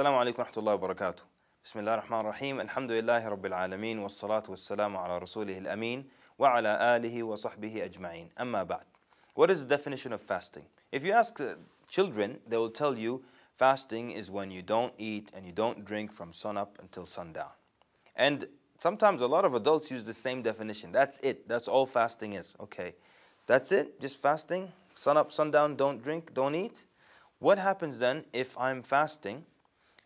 السلام عليكم ورحمة الله وبركاته بسم الله الرحمن الرحيم الحمد لله رب العالمين والصلاة والسلام على رسوله الأمين وعلى آله وصحبه أجمعين أما بعد What is the definition of fasting? If you ask uh, children, they will tell you fasting is when you don't eat and you don't drink from sunup until sundown. And sometimes a lot of adults use the same definition. That's it. That's all fasting is. Okay. That's it. Just fasting. Sunup, sundown, don't drink, don't eat. What happens then if I'm fasting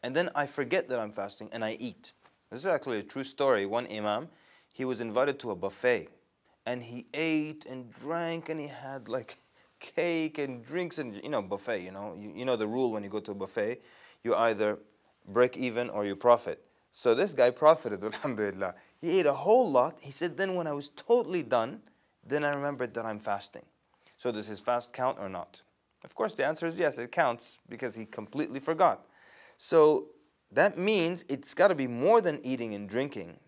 and then I forget that I'm fasting and I eat. This is actually a true story. One imam, he was invited to a buffet and he ate and drank and he had like cake and drinks and, you know, buffet, you know. You, you know the rule when you go to a buffet, you either break even or you profit. So this guy profited, alhamdulillah. He ate a whole lot. He said, then when I was totally done, then I remembered that I'm fasting. So does his fast count or not? Of course, the answer is yes, it counts because he completely forgot. So that means it's got to be more than eating and drinking.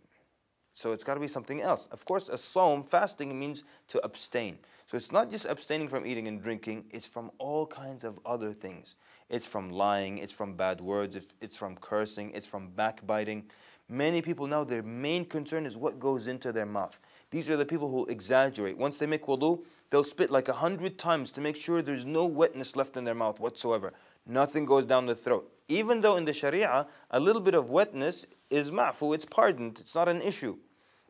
So it's got to be something else. Of course, a psalm, fasting means to abstain. So it's not just abstaining from eating and drinking, it's from all kinds of other things. It's from lying, it's from bad words, it's from cursing, it's from backbiting. Many people now, their main concern is what goes into their mouth. These are the people who exaggerate. Once they make wudu, they'll spit like a hundred times to make sure there's no wetness left in their mouth whatsoever. Nothing goes down the throat. Even though in the Sharia, a little bit of wetness is ma'fu, it's pardoned, it's not an issue.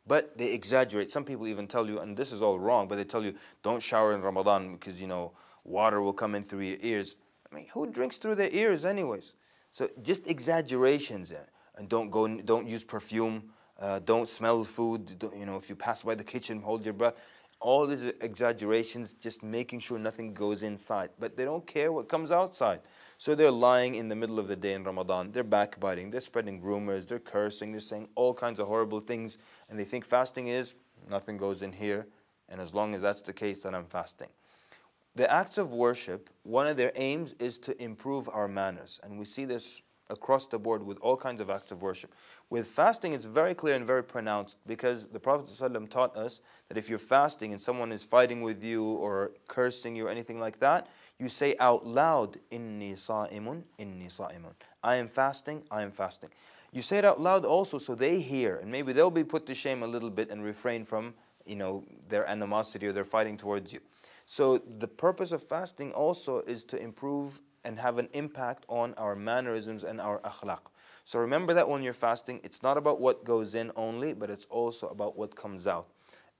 But they exaggerate. Some people even tell you, and this is all wrong, but they tell you, don't shower in Ramadan because, you know, water will come in through your ears. I mean, who drinks through their ears anyways? So just exaggerations. Eh? And don't go, don't use perfume. Uh, don't smell food. Don't, you know, if you pass by the kitchen, hold your breath all these exaggerations, just making sure nothing goes inside. But they don't care what comes outside. So they're lying in the middle of the day in Ramadan. They're backbiting. They're spreading rumors. They're cursing. They're saying all kinds of horrible things. And they think fasting is nothing goes in here. And as long as that's the case, then I'm fasting. The acts of worship, one of their aims is to improve our manners. And we see this across the board with all kinds of acts of worship. With fasting, it's very clear and very pronounced because the Prophet ﷺ taught us that if you're fasting and someone is fighting with you or cursing you or anything like that, you say out loud, Inni sa'imun, inni sa'imun. I am fasting, I am fasting. You say it out loud also so they hear and maybe they'll be put to shame a little bit and refrain from you know, their animosity or their fighting towards you. So the purpose of fasting also is to improve and have an impact on our mannerisms and our akhlaq. So remember that when you're fasting, it's not about what goes in only, but it's also about what comes out.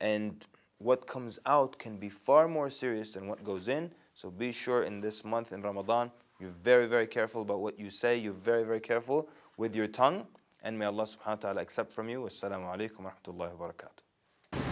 And what comes out can be far more serious than what goes in. So be sure in this month in Ramadan, you're very, very careful about what you say. You're very, very careful with your tongue. And may Allah subhanahu wa ta'ala accept from you. Wassalamu alaikum wa rahmatullahi wa barakatuh.